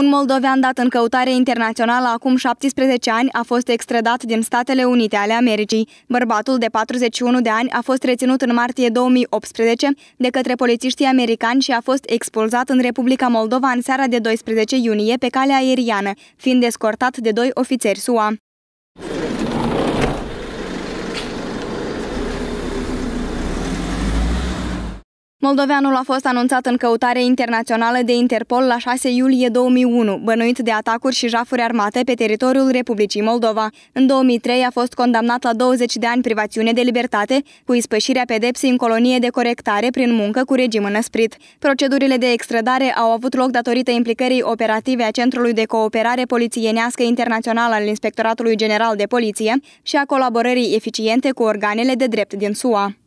Un moldovean dat în căutare internațională acum 17 ani a fost extradat din Statele Unite ale Americii. Bărbatul de 41 de ani a fost reținut în martie 2018 de către polițiștii americani și a fost expulzat în Republica Moldova în seara de 12 iunie pe cale aeriană, fiind escortat de doi ofițeri SUA. Moldoveanul a fost anunțat în căutare internațională de Interpol la 6 iulie 2001, bănuit de atacuri și jafuri armate pe teritoriul Republicii Moldova. În 2003 a fost condamnat la 20 de ani privațiune de libertate, cu ispășirea pedepsei în colonie de corectare prin muncă cu regim înăsprit. Procedurile de extradare au avut loc datorită implicării operative a Centrului de Cooperare Polițienească Internațională al Inspectoratului General de Poliție și a colaborării eficiente cu organele de drept din SUA.